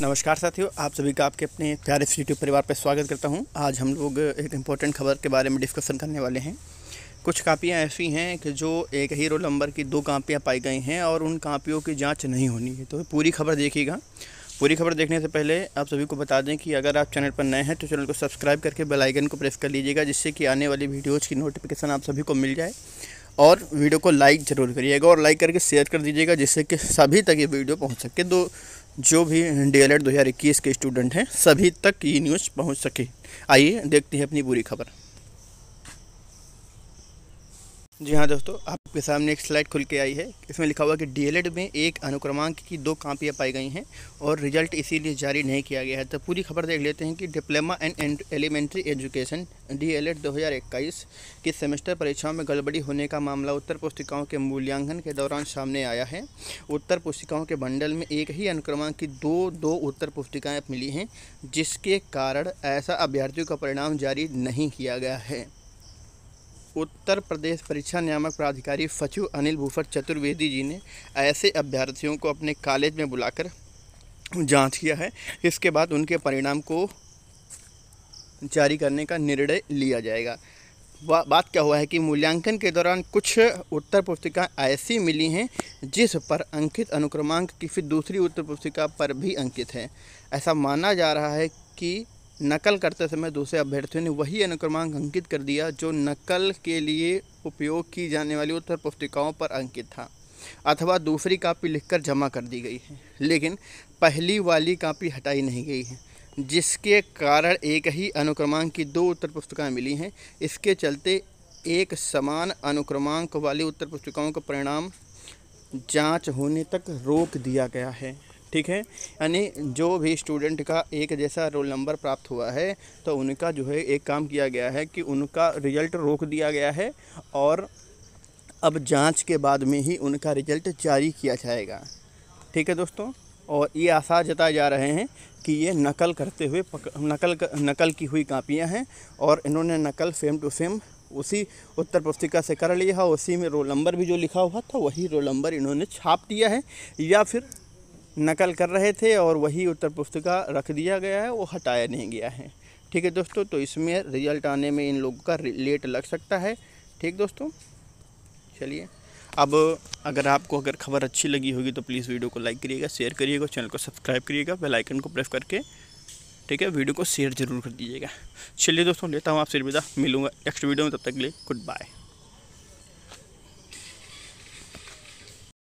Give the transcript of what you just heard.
नमस्कार साथियों आप सभी का आपके अपने प्यारे यूट्यूब परिवार पर स्वागत करता हूं आज हम लोग एक इम्पोर्टेंट खबर के बारे में डिस्कशन करने वाले हैं कुछ कापियां ऐसी हैं कि जो एक हीरो नंबर की दो कापियां पाई गई हैं और उन कापियों की जांच नहीं होनी है तो पूरी खबर देखिएगा पूरी खबर देखने से पहले आप सभी को बता दें कि अगर आप चैनल पर नए हैं तो चैनल को सब्सक्राइब करके बेलाइकन को प्रेस कर लीजिएगा जिससे कि आने वाली वीडियोज़ की नोटिफिकेशन आप सभी को मिल जाए और वीडियो को लाइक ज़रूर करिएगा और लाइक करके शेयर कर दीजिएगा जिससे कि सभी तक ये वीडियो पहुंच सके तो जो भी डी एल एड दो हज़ार इक्कीस के स्टूडेंट हैं सभी तक ये न्यूज़ पहुंच सके आइए देखते हैं अपनी पूरी खबर जी हाँ दोस्तों आपके सामने एक स्लाइड खुल के आई है इसमें लिखा हुआ कि डीएलएड e में एक अनुक्रमांक की दो कापियाँ पाई गई हैं और रिजल्ट इसीलिए जारी नहीं किया गया है तो पूरी खबर देख लेते हैं कि diploma and elementary education DElEd 2021 की सेमेस्टर परीक्षाओं में गड़बड़ी होने का मामला उत्तर पुस्तिकाओं के मूल्यांकन के दौरान सामने आया है उत्तर पुस्तिकाओं के बंडल में एक ही अनुक्रमांक की दो दो उत्तर पुस्तिकाएँ मिली हैं जिसके कारण ऐसा अभ्यर्थियों का परिणाम जारी नहीं किया गया है उत्तर प्रदेश परीक्षा नियामक प्राधिकारी सचिव अनिल भूफर चतुर्वेदी जी ने ऐसे अभ्यर्थियों को अपने कॉलेज में बुलाकर जांच किया है इसके बाद उनके परिणाम को जारी करने का निर्णय लिया जाएगा बा, बात क्या हुआ है कि मूल्यांकन के दौरान कुछ उत्तर पुस्तिका ऐसी मिली हैं जिस पर अंकित अनुक्रमांक किसी दूसरी उत्तर पुस्तिका पर भी अंकित है ऐसा माना जा रहा है कि नकल करते समय दूसरे अभ्यर्थियों ने वही अनुक्रमांक अंकित कर दिया जो नकल के लिए उपयोग की जाने वाली उत्तर पुस्तिकाओं पर अंकित था अथवा दूसरी कापी लिखकर जमा कर दी गई है लेकिन पहली वाली कापी हटाई नहीं गई है जिसके कारण एक ही अनुक्रमांक की दो उत्तर पुस्तिकाएँ मिली हैं इसके चलते एक समान अनुक्रमांक वाली उत्तर पुस्तिकाओं का परिणाम जांच होने तक रोक दिया गया है ठीक है यानी जो भी स्टूडेंट का एक जैसा रोल नंबर प्राप्त हुआ है तो उनका जो है एक काम किया गया है कि उनका रिजल्ट रोक दिया गया है और अब जांच के बाद में ही उनका रिजल्ट जारी किया जाएगा ठीक है दोस्तों और ये आसार जताए जा रहे हैं कि ये नकल करते हुए पक, नकल नकल की हुई कापियाँ हैं और इन्होंने नकल सेम टू सेम उसी उत्तर पुस्तिका से कर लिया है उसी में रोल नंबर भी जो लिखा हुआ था वही रोल नंबर इन्होंने छाप दिया है या फिर नकल कर रहे थे और वही उत्तर पुस्तिका रख दिया गया है वो हटाया नहीं गया है ठीक है दोस्तों तो इसमें रिजल्ट आने में इन लोगों का लेट लग सकता है ठीक दोस्तों चलिए अब अगर आपको अगर खबर अच्छी लगी होगी तो प्लीज़ वीडियो को लाइक करिएगा शेयर करिएगा चैनल को सब्सक्राइब करिएगा बेल आइकन को प्रेस करके ठीक है वीडियो को शेयर जरूर कर दीजिएगा चलिए दोस्तों लेता हूँ आपसे विदा मिलूँगा नेक्स्ट वीडियो में तब तक के लिए गुड बाय